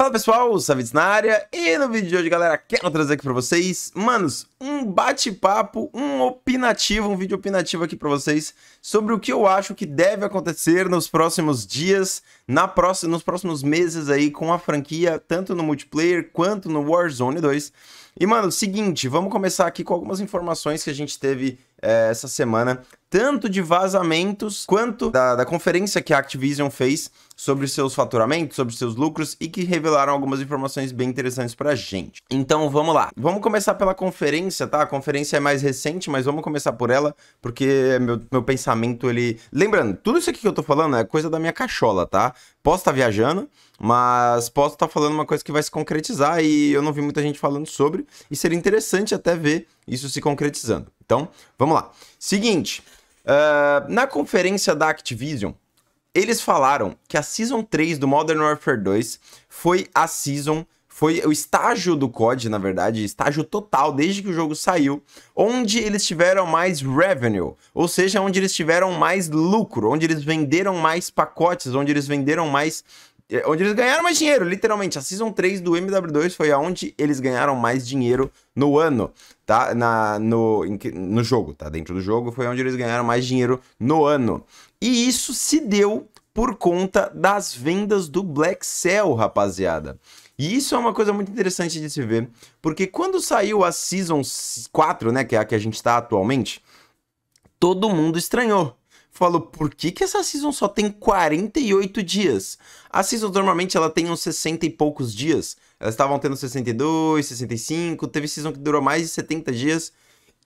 Fala pessoal, o Savitz na área e no vídeo de hoje, galera, quero trazer aqui pra vocês, manos, um bate-papo, um opinativo, um vídeo opinativo aqui pra vocês sobre o que eu acho que deve acontecer nos próximos dias, na próxima, nos próximos meses aí com a franquia, tanto no multiplayer quanto no Warzone 2. E, mano, seguinte, vamos começar aqui com algumas informações que a gente teve é, essa semana, tanto de vazamentos quanto da, da conferência que a Activision fez sobre seus faturamentos, sobre seus lucros e que revelaram algumas informações bem interessantes pra gente. Então vamos lá. Vamos começar pela conferência, tá? A conferência é mais recente, mas vamos começar por ela, porque meu, meu pensamento ele. Lembrando, tudo isso aqui que eu tô falando é coisa da minha cachola, tá? Posso estar tá viajando, mas posso estar tá falando uma coisa que vai se concretizar e eu não vi muita gente falando sobre, e seria interessante até ver isso se concretizando. Então, vamos lá. Seguinte, uh, na conferência da Activision, eles falaram que a Season 3 do Modern Warfare 2 foi a Season foi o estágio do COD, na verdade, estágio total desde que o jogo saiu, onde eles tiveram mais revenue, ou seja, onde eles tiveram mais lucro, onde eles venderam mais pacotes, onde eles venderam mais é, onde eles ganharam mais dinheiro, literalmente. A Season 3 do MW2 foi aonde eles ganharam mais dinheiro no ano, tá? Na, no, no jogo, tá? Dentro do jogo foi onde eles ganharam mais dinheiro no ano. E isso se deu por conta das vendas do Black Cell, rapaziada. E isso é uma coisa muito interessante de se ver, porque quando saiu a Season 4, né, que é a que a gente está atualmente, todo mundo estranhou falo, por que, que essa season só tem 48 dias? A season normalmente ela tem uns 60 e poucos dias. Elas estavam tendo 62, 65, teve season que durou mais de 70 dias.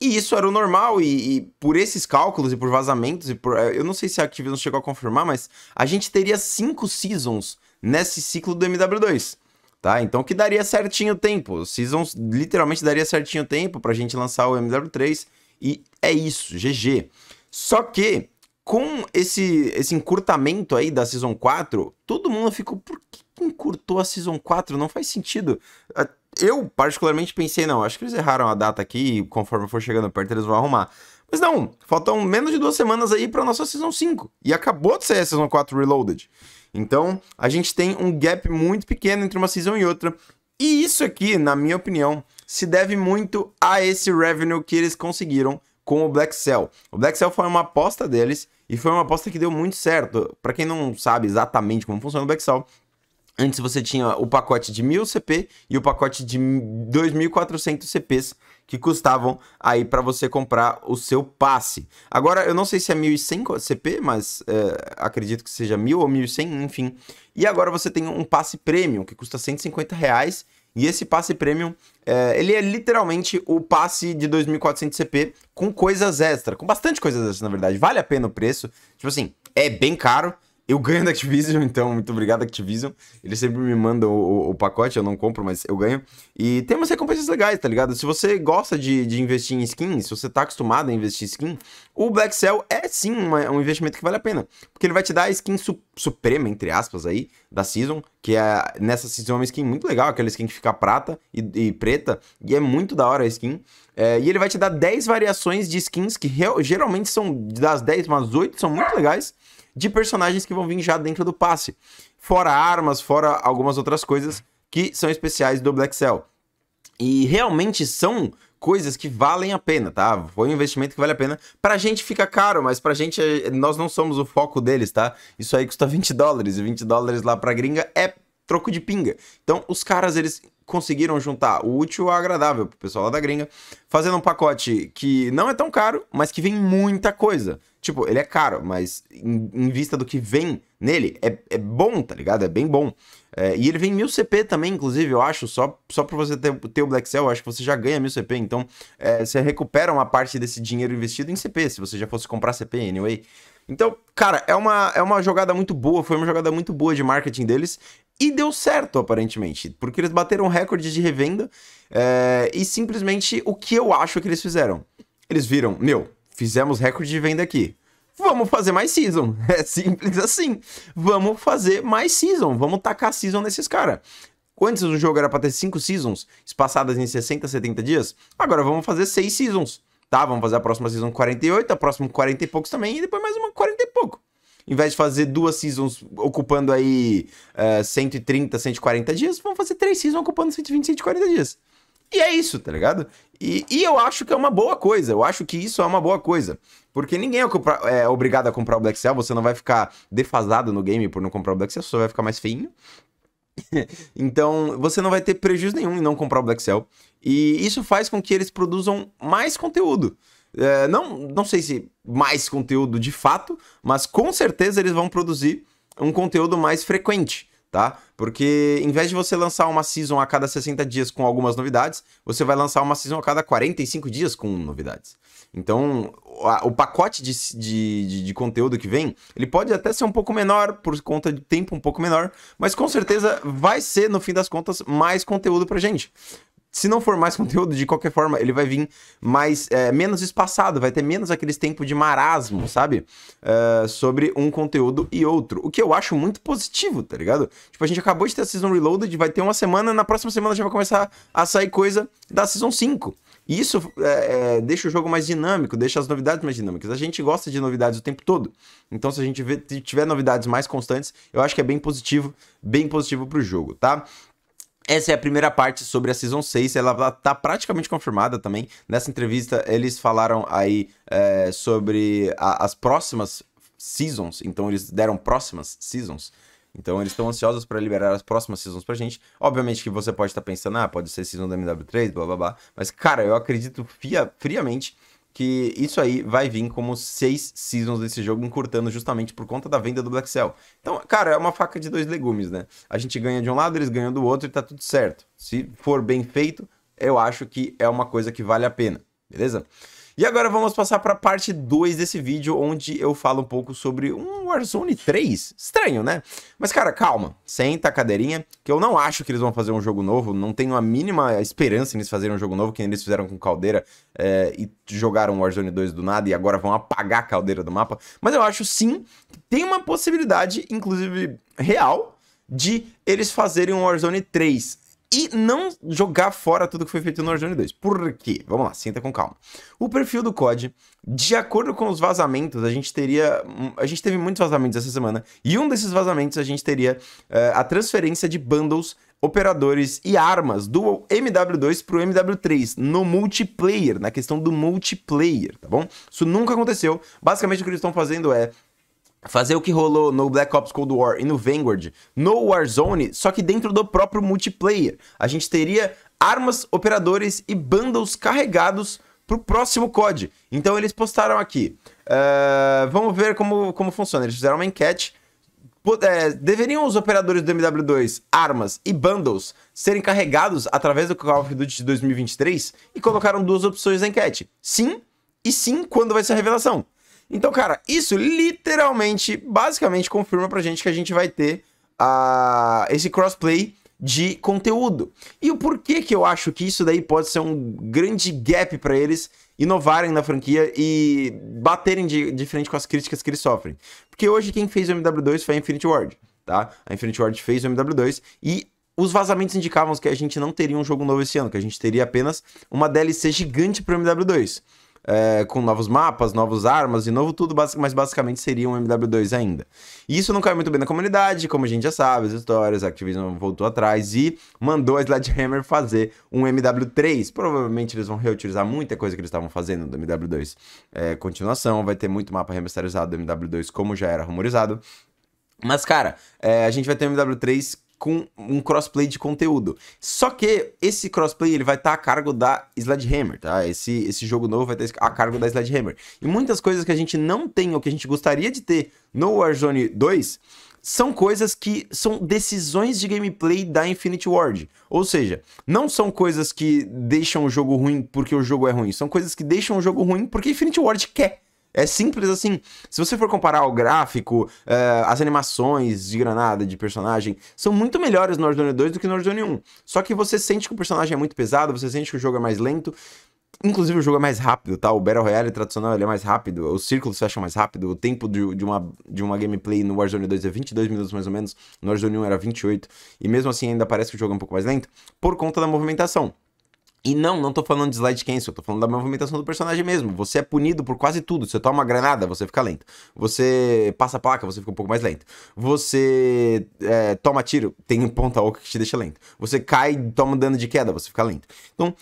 E isso era o normal, e, e, por esses cálculos e por vazamentos, e por, eu não sei se a Activision chegou a confirmar, mas a gente teria cinco seasons nesse ciclo do MW2. Tá? Então que daria certinho o tempo. Seasons literalmente daria certinho o tempo pra gente lançar o MW3. E é isso, GG. Só que com esse, esse encurtamento aí da Season 4, todo mundo ficou, por que encurtou a Season 4? Não faz sentido. Ah, eu, particularmente, pensei, não, acho que eles erraram a data aqui, conforme for chegando perto eles vão arrumar. Mas não, faltam menos de duas semanas aí pra nossa Season 5. E acabou de ser a Season 4 Reloaded. Então, a gente tem um gap muito pequeno entre uma Season e outra. E isso aqui, na minha opinião, se deve muito a esse revenue que eles conseguiram com o Black Cell. O Black Cell foi uma aposta deles e foi uma aposta que deu muito certo. Para quem não sabe exatamente como funciona o Backsal, antes você tinha o pacote de 1000 CP e o pacote de 2400 CPs que custavam aí para você comprar o seu passe. Agora, eu não sei se é 1.100 CP, mas é, acredito que seja 1.000 ou 1.100, enfim. E agora você tem um passe premium que custa 150 reais e esse passe premium, é, ele é literalmente o passe de 2400 CP com coisas extra, com bastante coisas extra, na verdade. Vale a pena o preço. Tipo assim, é bem caro, eu ganho da Activision, então muito obrigado, Activision. Eles sempre me mandam o, o, o, pacote, eu não compro, mas eu ganho. E tem umas recompensas legais, tá ligado? Se você gosta de, de investir em skins, se você tá acostumado a investir em skin, o Black Cell é sim uma, é um investimento que vale a pena. Porque ele vai te dar a skin su suprema, entre aspas, aí, da Season, que é nessa Season é uma skin muito legal, aquela skin que fica prata e, e preta, e é muito da hora a skin. É, e ele vai te dar 10 variações de skins que geralmente são das 10, mas 8 são muito legais de personagens que vão vir já dentro do passe. Fora armas, fora algumas outras coisas que são especiais do Black Cell. E realmente são coisas que valem a pena, tá? Foi um investimento que vale a pena. Pra gente fica caro, mas pra gente, nós não somos o foco deles, tá? Isso aí custa 20 dólares, e 20 dólares lá pra gringa é troco de pinga. Então, os caras, eles conseguiram juntar o útil ao agradável pro pessoal lá da gringa, fazendo um pacote que não é tão caro, mas que vem muita coisa tipo, ele é caro, mas em, em vista do que vem nele, é, é bom, tá ligado? É bem bom. É, e ele vem 1000 CP também, inclusive, eu acho, só, só pra você ter, ter o Black Cell, eu acho que você já ganha 1000 CP, então é, você recupera uma parte desse dinheiro investido em CP, se você já fosse comprar CP anyway. Então, cara, é uma, é uma jogada muito boa, foi uma jogada muito boa de marketing deles. E deu certo, aparentemente, porque eles bateram recorde de revenda. É, e simplesmente o que eu acho que eles fizeram? Eles viram, meu, fizemos recorde de venda aqui vamos fazer mais season. É simples assim. Vamos fazer mais season. Vamos tacar season nesses caras. Antes o jogo era pra ter 5 seasons, espaçadas em 60, 70 dias. Agora vamos fazer 6 seasons, tá? Vamos fazer a próxima season 48, a próxima 40 e poucos também, e depois mais uma 40 e pouco. Em vez de fazer duas seasons ocupando aí uh, 130, 140 dias, vamos fazer três seasons ocupando 120, 140 dias. E é isso, tá ligado? E, e, eu acho que é uma boa coisa. Eu acho que isso é uma boa coisa. Porque ninguém é, compra, é, obrigado a comprar o Black Cell. Você não vai ficar defasado no game por não comprar o Black Cell. Você vai ficar mais feinho. então, você não vai ter prejuízo nenhum em não comprar o Black Cell. E isso faz com que eles produzam mais conteúdo. É, não, não sei se mais conteúdo de fato, mas com certeza eles vão produzir um conteúdo mais frequente tá? Porque em vez de você lançar uma season a cada 60 dias com algumas novidades, você vai lançar uma season a cada 45 dias com novidades. Então, o pacote de, de, de, conteúdo que vem, ele pode até ser um pouco menor, por conta de tempo um pouco menor, mas com certeza vai ser, no fim das contas, mais conteúdo pra gente se não for mais conteúdo, de qualquer forma, ele vai vir mais é, menos espaçado, vai ter menos aqueles tempos de marasmo, sabe? É, sobre um conteúdo e outro. O que eu acho muito positivo, tá ligado? Tipo, a gente acabou de ter a Season Reloaded, vai ter uma semana, na próxima semana já vai começar a sair coisa da Season 5. E isso é, é, deixa o jogo mais dinâmico, deixa as novidades mais dinâmicas. A gente gosta de novidades o tempo todo. Então, se a gente vê, tiver novidades mais constantes, eu acho que é bem positivo, bem positivo pro jogo, tá? Essa é a primeira parte sobre a Season 6, ela tá, tá praticamente confirmada também. Nessa entrevista, eles falaram aí é, sobre a, as próximas seasons, então eles deram próximas seasons. Então eles estão ansiosos para liberar as próximas seasons pra gente. Obviamente que você pode estar tá pensando, ah, pode ser season da MW3, blá blá blá. Mas, cara, eu acredito friamente que isso aí vai vir como seis seasons desse jogo, encurtando justamente por conta da venda do Black Cell. Então, cara, é uma faca de dois legumes, né? A gente ganha de um lado, eles ganham do outro e tá tudo certo. Se for bem feito, eu acho que é uma coisa que vale a pena, beleza? E agora vamos passar para a parte 2 desse vídeo, onde eu falo um pouco sobre um Warzone 3. Estranho, né? Mas, cara, calma. Senta a cadeirinha, que eu não acho que eles vão fazer um jogo novo. Não tenho a mínima esperança em eles fazerem um jogo novo, que eles fizeram com Caldeira é, e jogaram Warzone 2 do nada e agora vão apagar a Caldeira do mapa. Mas eu acho, sim, que tem uma possibilidade, inclusive real, de eles fazerem um Warzone 3 e não jogar fora tudo que foi feito no Warzone 2. Por quê? Vamos lá, senta com calma. O perfil do COD, de acordo com os vazamentos, a gente teria. A gente teve muitos vazamentos essa semana, e um desses vazamentos a gente teria uh, a transferência de bundles, operadores e armas do MW2 pro MW3 no multiplayer, na questão do multiplayer, tá bom? Isso nunca aconteceu. Basicamente o que eles estão fazendo é fazer o que rolou no Black Ops Cold War e no Vanguard, no Warzone, só que dentro do próprio multiplayer. A gente teria armas, operadores e bundles carregados pro próximo COD. Então eles postaram aqui. Uh, vamos ver como, como funciona. Eles fizeram uma enquete. É, deveriam os operadores do MW2, armas e bundles serem carregados através do Call of Duty de 2023? E colocaram duas opções na enquete. Sim e sim quando vai ser a revelação. Então, cara, isso literalmente, basicamente confirma pra gente que a gente vai ter uh, esse crossplay de conteúdo. E o porquê que eu acho que isso daí pode ser um grande gap para eles inovarem na franquia e baterem de, de frente com as críticas que eles sofrem. Porque hoje quem fez o MW2 foi a Infinity Ward, tá? A Infinity Ward fez o MW2 e os vazamentos indicavam que a gente não teria um jogo novo esse ano, que a gente teria apenas uma DLC gigante para MW2 é, com novos mapas, novas armas, de novo tudo, mas basicamente seria um MW2 ainda. E isso não cai muito bem na comunidade, como a gente já sabe, as histórias, a Activision voltou atrás e mandou a Sledgehammer fazer um MW3. Provavelmente eles vão reutilizar muita coisa que eles estavam fazendo do MW2. É, continuação, vai ter muito mapa remasterizado do MW2, como já era rumorizado. Mas, cara, é, a gente vai ter o MW3 com um crossplay de conteúdo. Só que esse crossplay ele vai estar tá a cargo da Sledgehammer, tá? Esse, esse jogo novo vai estar tá a cargo da Sledgehammer. E muitas coisas que a gente não tem ou que a gente gostaria de ter no Warzone 2 são coisas que são decisões de gameplay da Infinity Ward. Ou seja, não são coisas que deixam o jogo ruim porque o jogo é ruim, são coisas que deixam o jogo ruim porque Infinity Ward quer. É simples assim. Se você for comparar o gráfico, uh, as animações de granada, de personagem, são muito melhores no Warzone 2 do que no Warzone 1. Só que você sente que o personagem é muito pesado, você sente que o jogo é mais lento. Inclusive, o jogo é mais rápido, tá? O Battle Royale tradicional é mais rápido, os círculos fecham mais rápido, o tempo de, de, uma, de uma gameplay no Warzone 2 é 22 minutos mais ou menos, no Warzone 1 era 28, e mesmo assim ainda parece que o jogo é um pouco mais lento, por conta da movimentação. E não, não tô falando de slide cancel, tô falando da movimentação do personagem mesmo. Você é punido por quase tudo. Você toma uma granada, você fica lento. Você passa a placa, você fica um pouco mais lento. Você é, toma tiro, tem um ponta oca que te deixa lento. Você cai, toma dano de queda, você fica lento. Então,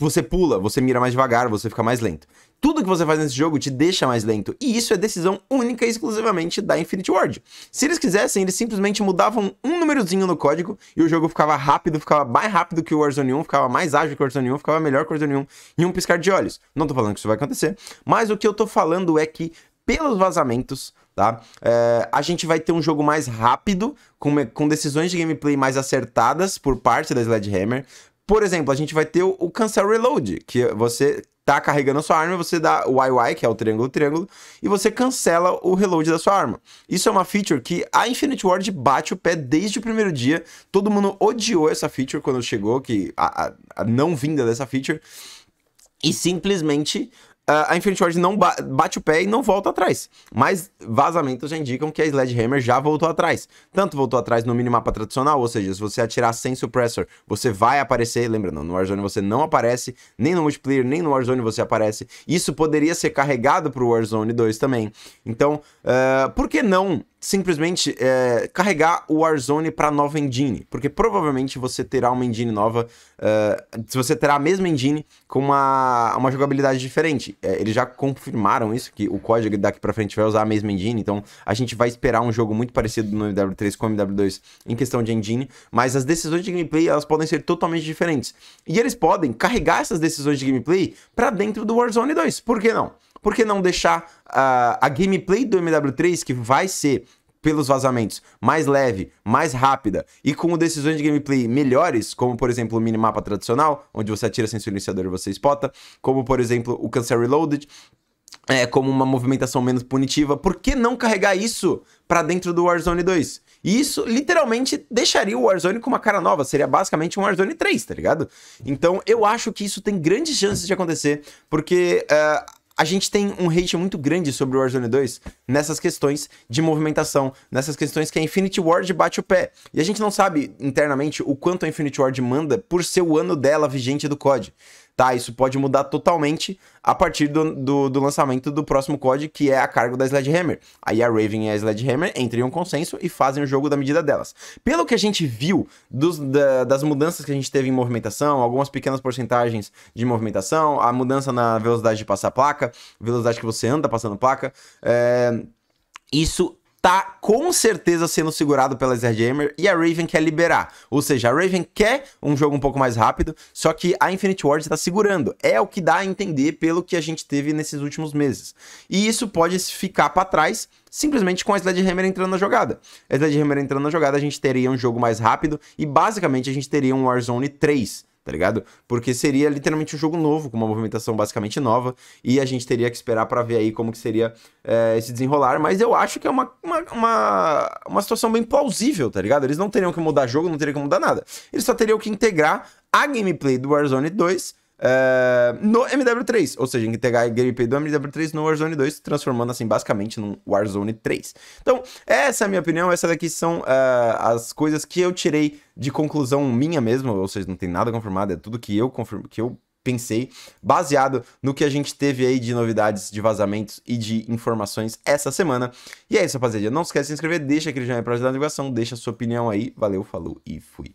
você pula, você mira mais devagar, você fica mais lento. Tudo que você faz nesse jogo te deixa mais lento. E isso é decisão única e exclusivamente da Infinity Ward. Se eles quisessem, eles simplesmente mudavam um númerozinho no código e o jogo ficava rápido, ficava mais rápido que o Warzone 1, ficava mais ágil que o Warzone 1, ficava melhor que o Warzone 1 em um piscar de olhos. Não tô falando que isso vai acontecer, mas o que eu tô falando é que, pelos vazamentos, tá? É, a gente vai ter um jogo mais rápido, com, com decisões de gameplay mais acertadas por parte da Sledgehammer, por exemplo, a gente vai ter o, o cancel reload, que você tá carregando a sua arma, você dá o YY, que é o triângulo, triângulo, e você cancela o reload da sua arma. Isso é uma feature que a Infinite Ward bate o pé desde o primeiro dia. Todo mundo odiou essa feature quando chegou, que a, a, a não vinda dessa feature. E simplesmente a Infinity Ward não ba bate o pé e não volta atrás. Mas vazamentos já indicam que a Sledgehammer já voltou atrás. Tanto voltou atrás no minimapa tradicional, ou seja, se você atirar sem suppressor, você vai aparecer. Lembrando, no Warzone você não aparece, nem no multiplayer, nem no Warzone você aparece. Isso poderia ser carregado pro Warzone 2 também. Então, uh, por que não simplesmente é, carregar o Warzone para nova engine, porque provavelmente você terá uma engine nova, uh, você terá a mesma engine com uma, uma jogabilidade diferente. É, eles já confirmaram isso, que o código daqui para frente vai usar a mesma engine, então a gente vai esperar um jogo muito parecido no MW3 com o MW2 em questão de engine, mas as decisões de gameplay elas podem ser totalmente diferentes. E eles podem carregar essas decisões de gameplay para dentro do Warzone 2, por que não? Por que não deixar uh, a gameplay do MW3, que vai ser pelos vazamentos, mais leve, mais rápida e com decisões de gameplay melhores, como por exemplo o minimapa tradicional, onde você atira sem silenciador e você spota, como por exemplo o cancel Reloaded, é, como uma movimentação menos punitiva, por que não carregar isso para dentro do Warzone 2? E isso literalmente deixaria o Warzone com uma cara nova, seria basicamente um Warzone 3, tá ligado? Então eu acho que isso tem grandes chances de acontecer, porque é, a gente tem um hate muito grande sobre o Warzone 2 nessas questões de movimentação, nessas questões que a Infinity Ward bate o pé. E a gente não sabe internamente o quanto a Infinity Ward manda por ser o ano dela vigente do COD tá? Isso pode mudar totalmente a partir do, do, do, lançamento do próximo COD, que é a cargo da Sledgehammer. Aí a Raven e a Sledgehammer entram em um consenso e fazem o jogo da medida delas. Pelo que a gente viu dos, da, das mudanças que a gente teve em movimentação, algumas pequenas porcentagens de movimentação, a mudança na velocidade de passar placa, velocidade que você anda passando placa, é... Isso tá com certeza sendo segurado pela Sledgehammer e a Raven quer liberar. Ou seja, a Raven quer um jogo um pouco mais rápido, só que a Infinite Ward está segurando. É o que dá a entender pelo que a gente teve nesses últimos meses. E isso pode ficar para trás simplesmente com a Sledgehammer entrando na jogada. A Sledgehammer entrando na jogada, a gente teria um jogo mais rápido e basicamente a gente teria um Warzone 3 tá ligado? Porque seria literalmente um jogo novo, com uma movimentação basicamente nova, e a gente teria que esperar para ver aí como que seria é, esse desenrolar, mas eu acho que é uma, uma, uma, uma situação bem plausível, tá ligado? Eles não teriam que mudar jogo, não teriam que mudar nada. Eles só teriam que integrar a gameplay do Warzone 2 é, no MW3, ou seja, em pegar a gameplay do MW3 no Warzone 2, transformando assim basicamente num Warzone 3. Então, essa é a minha opinião, essas aqui são uh, as coisas que eu tirei de conclusão minha mesmo, ou seja, não tem nada confirmado, é tudo que eu confirmo, que eu pensei, baseado no que a gente teve aí de novidades, de vazamentos e de informações essa semana. E é isso, rapaziada. Não esquece de se inscrever, deixa aquele joinha pra ajudar na divulgação, deixa a sua opinião aí. Valeu, falou e fui.